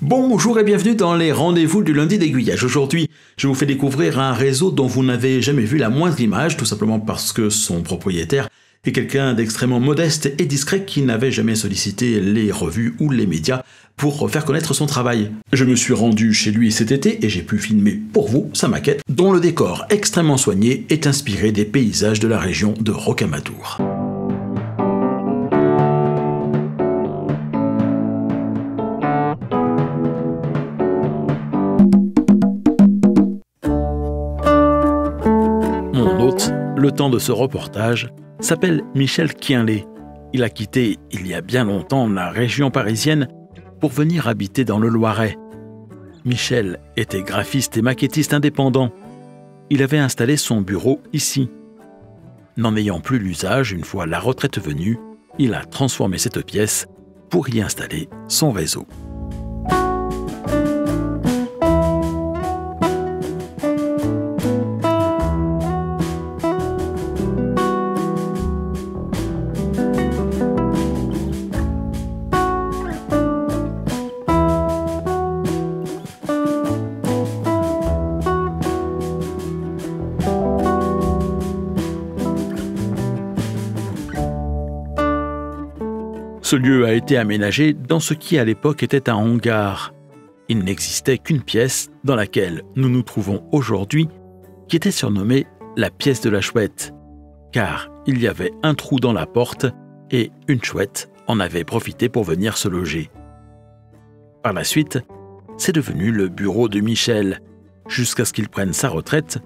Bonjour et bienvenue dans les rendez-vous du lundi d'aiguillage. Aujourd'hui, je vous fais découvrir un réseau dont vous n'avez jamais vu la moindre image, tout simplement parce que son propriétaire est quelqu'un d'extrêmement modeste et discret qui n'avait jamais sollicité les revues ou les médias pour faire connaître son travail. Je me suis rendu chez lui cet été et j'ai pu filmer pour vous sa maquette, dont le décor extrêmement soigné est inspiré des paysages de la région de Rocamadour. le temps de ce reportage, s'appelle Michel Quienlé. Il a quitté il y a bien longtemps la région parisienne pour venir habiter dans le Loiret. Michel était graphiste et maquettiste indépendant. Il avait installé son bureau ici. N'en ayant plus l'usage une fois la retraite venue, il a transformé cette pièce pour y installer son réseau. Ce lieu a été aménagé dans ce qui à l'époque était un hangar. Il n'existait qu'une pièce dans laquelle nous nous trouvons aujourd'hui, qui était surnommée la pièce de la chouette, car il y avait un trou dans la porte et une chouette en avait profité pour venir se loger. Par la suite, c'est devenu le bureau de Michel, jusqu'à ce qu'il prenne sa retraite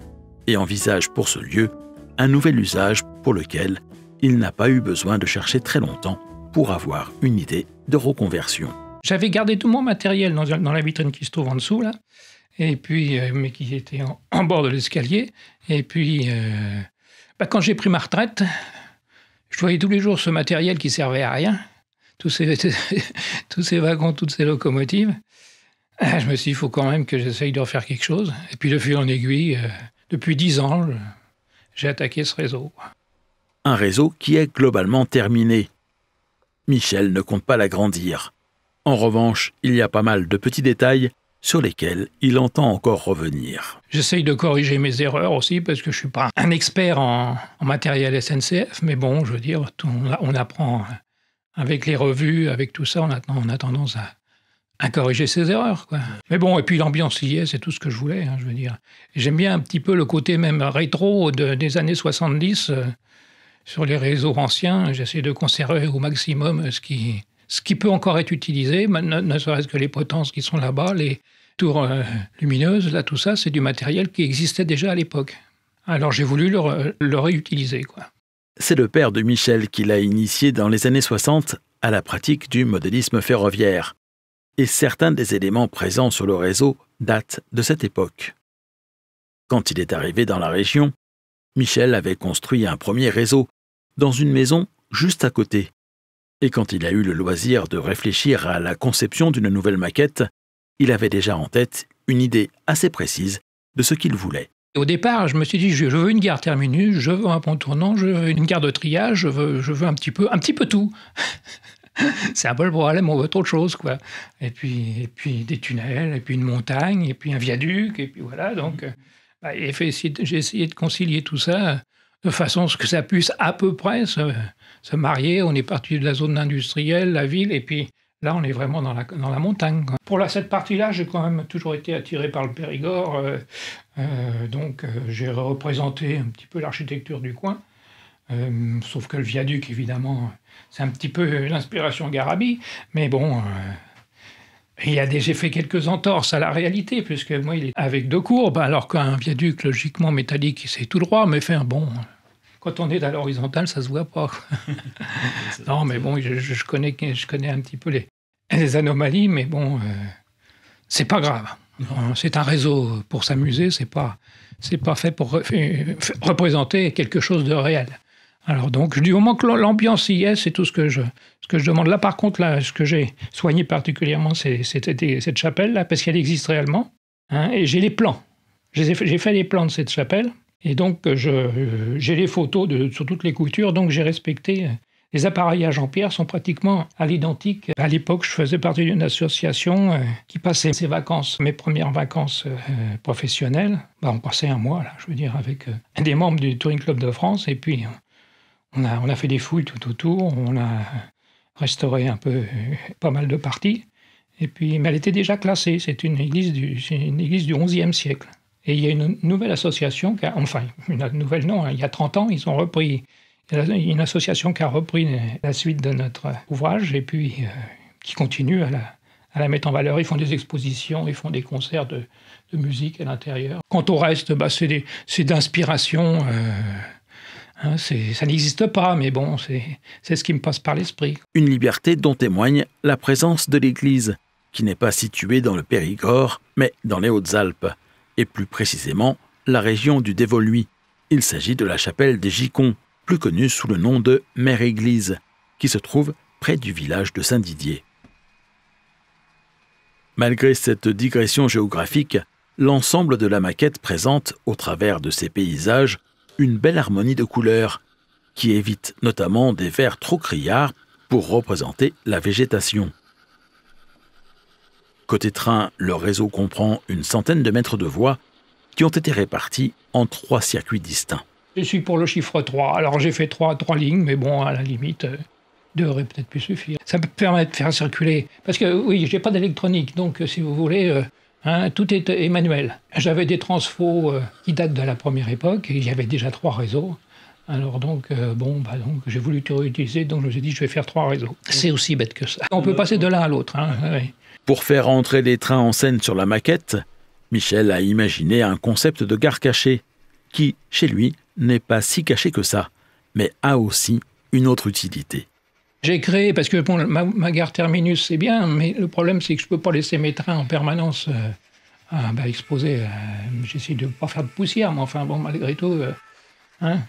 et envisage pour ce lieu un nouvel usage pour lequel il n'a pas eu besoin de chercher très longtemps pour avoir une idée de reconversion. J'avais gardé tout mon matériel dans, la vitrine qui se trouve en dessous, là, et puis, euh, mais qui était en, bord de l'escalier. Et puis, euh, bah, quand j'ai pris ma retraite, je voyais tous les jours ce matériel qui servait à rien, tous ces, tous ces wagons, toutes ces locomotives. Ah, je me suis dit, il faut quand même que j'essaye de refaire quelque chose. Et puis, de fil en aiguille, euh, depuis dix ans, j'ai attaqué ce réseau. Un réseau qui est globalement terminé. Michel ne compte pas l'agrandir. En revanche, il y a pas mal de petits détails sur lesquels il entend encore revenir. J'essaye de corriger mes erreurs aussi parce que je ne suis pas un expert en, matériel SNCF, mais bon, je veux dire, on, apprend avec les revues, avec tout ça, on a, on a tendance à, corriger ses erreurs. Mais bon, et puis l'ambiance y est, c'est tout ce que je voulais, hein, je veux dire. J'aime bien un petit peu le côté même rétro des années 70 sur les réseaux anciens, j'essaie de conserver au maximum ce qui, peut encore être utilisé, ne, ne serait-ce que les potences qui sont là-bas, les tours euh, lumineuses, là, tout ça, c'est du matériel qui existait déjà à l'époque. Alors j'ai voulu le, le réutiliser. Quoi. C'est le père de Michel qui l'a initié dans les années 60 à la pratique du modélisme ferroviaire. Et certains des éléments présents sur le réseau datent de cette époque. Quand il est arrivé dans la région, Michel avait construit un premier réseau dans une maison juste à côté. Et quand il a eu le loisir de réfléchir à la conception d'une nouvelle maquette, il avait déjà en tête une idée assez précise de ce qu'il voulait. Au départ, je me suis dit, je veux une gare terminus, je veux un pont tournant, je veux une gare de triage, je veux, un petit peu, un petit peu tout. c'est un peu le problème, on veut trop de choses, quoi. Et puis, et puis des tunnels, et puis une montagne, et puis un viaduc, et puis voilà, donc... Euh, bah, j'ai essayé de concilier tout ça de façon à ce que ça puisse à peu près se, marier. On est parti de la zone industrielle, la ville, et puis là, on est vraiment dans la, montagne. Pour cette partie-là, j'ai quand même toujours été attiré par le Périgord. Euh, euh, donc, euh, j'ai représenté un petit peu l'architecture du coin. sauf que le viaduc, évidemment, c'est un petit peu l'inspiration Garabi. Mais bon il a déjà fait quelques entorses à la réalité, puisque moi, il est avec deux courbes, alors qu'un viaduc, logiquement métallique, c'est tout droit, mais fait un bon. Quand on est à l'horizontale, ça se voit pas. non, mais bon, je, connais, je connais un petit peu les, anomalies, mais bon, euh, c'est pas grave. Hein, c'est un réseau pour s'amuser, c'est pas, c'est pas fait pour euh, représenter quelque chose de réel. Alors donc, du moment que l'ambiance y est, c'est tout ce que je ce que je demande. Là, par contre, là, ce que j'ai soigné particulièrement, c'est cette chapelle là, parce qu'elle existe réellement. Hein, et j'ai les plans. J'ai fait les plans de cette chapelle. Et donc, j'ai les photos sur toutes les coutures, donc j'ai respecté. Euh, les appareillages en pierre sont pratiquement à l'identique. À l'époque, je faisais partie d'une association euh, qui passait ses vacances, mes premières vacances euh, professionnelles. Bah, on passait un mois, là, je veux dire, avec des membres du Touring Club de France. Et puis, on a, on a fait des fouilles tout autour, on a restauré un peu, euh, pas mal de parties. Et puis, mais elle était déjà classée, c'est une église du, une église du 11e siècle. Et il y a une nouvelle association, qui enfin, une nouvelle non, hein, il y a 30 ans, ils ont repris, une association qui a repris la suite de notre ouvrage et puis euh, qui continue à la, à la mettre en valeur. Ils font des expositions, ils font des concerts de, musique à l'intérieur. Quant au reste, bah, c'est d'inspiration. Euh, Hein, ça n'existe pas, mais bon, c'est ce qui me passe par l'esprit. Une liberté dont témoigne la présence de l'Église, qui n'est pas située dans le Périgord, mais dans les Hautes-Alpes, et plus précisément la région du Dévoluy. Il s'agit de la chapelle des Gicons, plus connue sous le nom de Mère-Église, qui se trouve près du village de Saint-Didier. Malgré cette digression géographique, l'ensemble de la maquette présente, au travers de ces paysages, une belle harmonie de couleurs, qui évite notamment des verts trop criards pour représenter la végétation. Côté train, le réseau comprend une centaine de mètres de voies qui ont été répartis en trois circuits distincts. Je suis pour le chiffre 3. Alors j'ai fait trois, trois lignes, mais bon, à la limite, euh, deux aurait peut-être pu suffire. Ça peut permettre de faire circuler. Parce que oui, j'ai pas d'électronique, donc euh, si vous voulez, euh, Hein, tout est euh, Emmanuel. J'avais des transfos euh, qui datent de la première époque, et il y avait déjà trois réseaux. Alors donc, euh, bon, bah donc j'ai voulu te réutiliser, donc je me suis dit, je vais faire trois réseaux. C'est aussi bête que ça. On peut passer de l'un à l'autre. Hein, Pour faire entrer les trains en scène sur la maquette, Michel a imaginé un concept de gare cachée, qui, chez lui, n'est pas si caché que ça, mais a aussi une autre utilité. J'ai créé, parce que ma, gare terminus, c'est bien, mais le problème, c'est que je ne peux pas laisser mes trains en permanence euh, ah, bah, exposés. Euh, j'essaie de ne pas faire de poussière, mais enfin, bon, malgré tout. Euh, hein.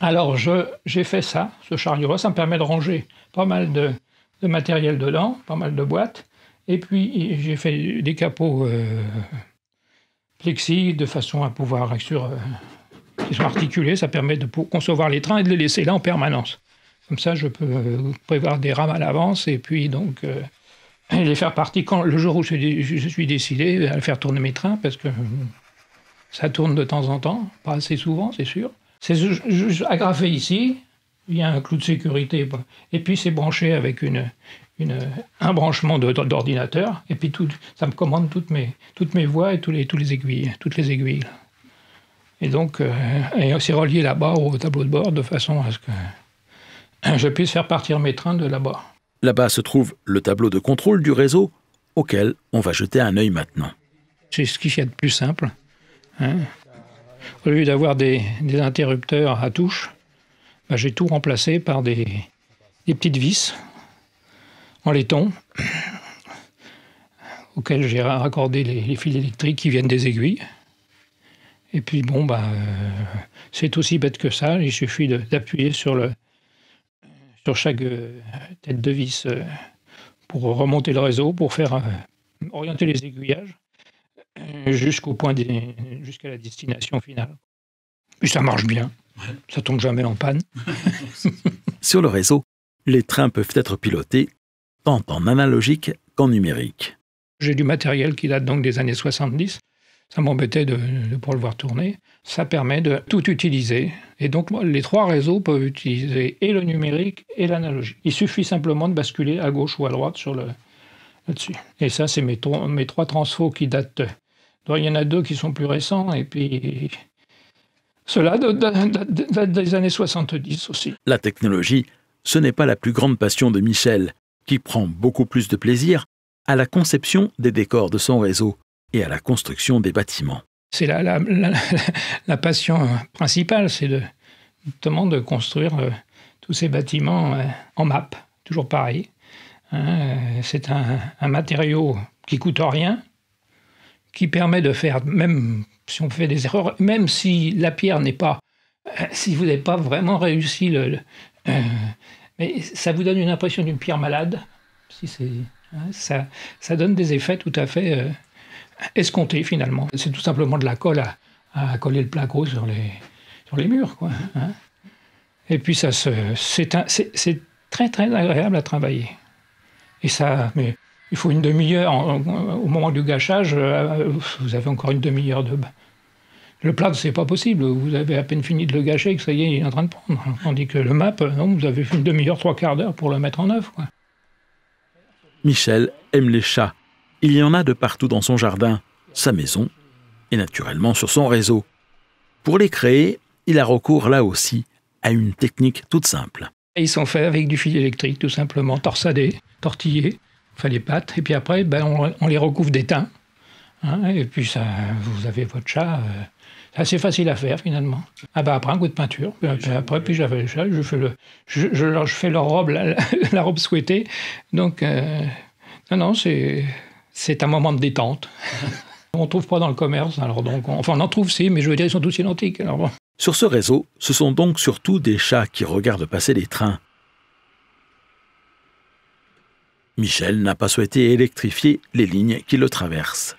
Alors, j'ai fait ça, ce chariot Ça me permet de ranger pas mal de, matériel dedans, pas mal de boîtes. Et puis, j'ai fait des capots plexi de façon à pouvoir, sur, qui sont articulés. Ça permet de concevoir les trains et de les laisser là en permanence. Comme ça, je peux euh, prévoir des rames à l'avance et puis donc euh, les faire partir quand le jour où je, suis décidé à faire tourner mes trains parce que euh, ça tourne de temps en temps, pas assez souvent, c'est sûr. C'est agrafé ici, il y a un clou de sécurité et puis c'est branché avec une, une, un branchement d'ordinateur et puis tout, ça me commande toutes mes, toutes mes voies et tous les, tous les aiguilles, toutes les aiguilles. Et donc, c'est relié là-bas au tableau de bord de façon à ce que je puisse faire partir mes trains de là-bas. Là-bas se trouve le tableau de contrôle du réseau auquel on va jeter un œil maintenant. C'est ce qu'il y a de plus simple. Hein. Au lieu d'avoir des, interrupteurs à touche, bah, j'ai tout remplacé par des, petites vis en laiton auxquelles j'ai raccordé les, fils électriques qui viennent des aiguilles. Et puis bon, bah, euh, c'est aussi bête que ça, il suffit d'appuyer sur le, sur chaque euh, tête de vis euh, pour remonter le réseau, pour faire euh, orienter les aiguillages jusqu'au point jusqu'à la destination finale. Et ça marche bien. Ça tombe jamais en panne. sur le réseau, les trains peuvent être pilotés tant en analogique qu'en numérique. J'ai du matériel qui date donc des années 70 ça m'embêtait de ne pas le voir tourner. Ça permet de tout utiliser. Et donc, les trois réseaux peuvent utiliser et le numérique et l'analogie. Il suffit simplement de basculer à gauche ou à droite sur le, là-dessus. Et ça, c'est mes, trois transfos qui datent. il y en a deux qui sont plus récents, et puis cela date des années 70 aussi. La technologie, ce n'est pas la plus grande passion de Michel, qui prend beaucoup plus de plaisir à la conception des décors de son réseau et à la construction des bâtiments. C'est la, la, la, passion principale, c'est de, justement de construire euh, tous ces bâtiments euh, en map, toujours pareil. Hein, euh, c'est un, un, matériau qui coûte rien, qui permet de faire, même si on fait des erreurs, même si la pierre n'est pas, si vous n'avez pas vraiment réussi le, mais ça vous donne une impression d'une pierre malade, si c'est, hein, ça, ça donne des effets tout à fait escompté finalement. C'est tout simplement de la colle à, coller le plat sur les, sur les murs. Quoi, hein. Et puis ça se c'est très très agréable à travailler. Et ça, mais il faut une demi-heure au moment du gâchage. Euh, vous avez encore une demi-heure de le plat, c'est pas possible. Vous avez à peine fini de le gâcher que ça y est, il est en train de prendre. Tandis que le map, euh, vous avez une demi-heure, trois quarts d'heure pour le mettre en œuvre. Michel aime les chats il y en a de partout dans son jardin, sa maison et naturellement sur son réseau. Pour les créer, il a recours là aussi à une technique toute simple. Ils sont faits avec du fil électrique, tout simplement, torsadés, tortillés, enfin les pattes, et puis après, ben, on, les recouvre d'étain. Hein, et puis ça, vous avez votre chat, c'est euh, assez facile à faire finalement. Ah ben après un coup de peinture, après puis j'avais le chat, je fais, le, je, fais leur robe, la, robe souhaitée. Donc euh, non non c'est c'est un moment de détente. on ne trouve pas dans le commerce, alors enfin on en trouve si, mais je veux dire, ils sont tous identiques. Sur ce réseau, ce sont donc surtout des chats qui regardent passer les trains. Michel n'a pas souhaité électrifier les lignes qui le traversent.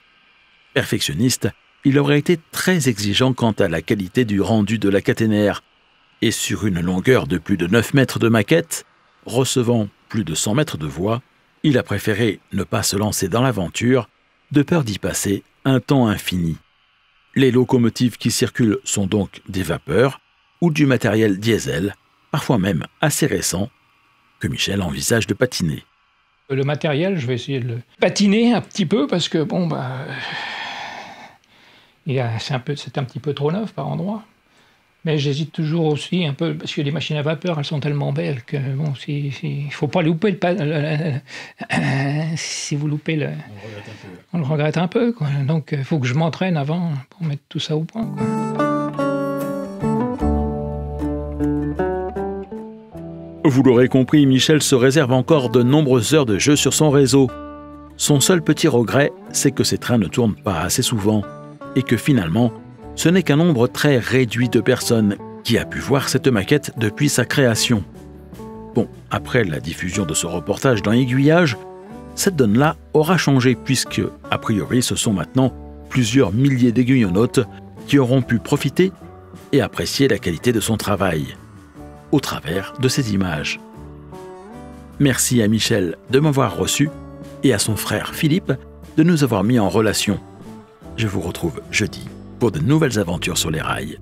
Perfectionniste, il aurait été très exigeant quant à la qualité du rendu de la caténaire. Et sur une longueur de plus de 9 mètres de maquette, recevant plus de 100 mètres de voie... Il a préféré ne pas se lancer dans l'aventure, de peur d'y passer un temps infini. Les locomotives qui circulent sont donc des vapeurs ou du matériel diesel, parfois même assez récent, que Michel envisage de patiner. Le matériel, je vais essayer de le patiner un petit peu parce que bon, bah, c'est un, un petit peu trop neuf par endroit. Mais j'hésite toujours aussi un peu, parce que les machines à vapeur, elles sont tellement belles que, bon, il ne faut pas louper le... Pas, si vous loupez le... On le regrette un peu. Quoi. Donc, il euh, faut que je m'entraîne avant pour mettre tout ça au point. Quoi. Vous l'aurez compris, Michel se réserve encore de nombreuses heures de jeu sur son réseau. Son seul petit regret, c'est que ses trains ne tournent pas assez souvent et que finalement, ce n'est qu'un nombre très réduit de personnes qui a pu voir cette maquette depuis sa création. Bon, après la diffusion de ce reportage dans Aiguillage, cette donne-là aura changé puisque, a priori, ce sont maintenant plusieurs milliers d'Aiguillonautes qui auront pu profiter et apprécier la qualité de son travail au travers de ces images. Merci à Michel de m'avoir reçu et à son frère Philippe de nous avoir mis en relation. Je vous retrouve jeudi pour de nouvelles aventures sur les rails.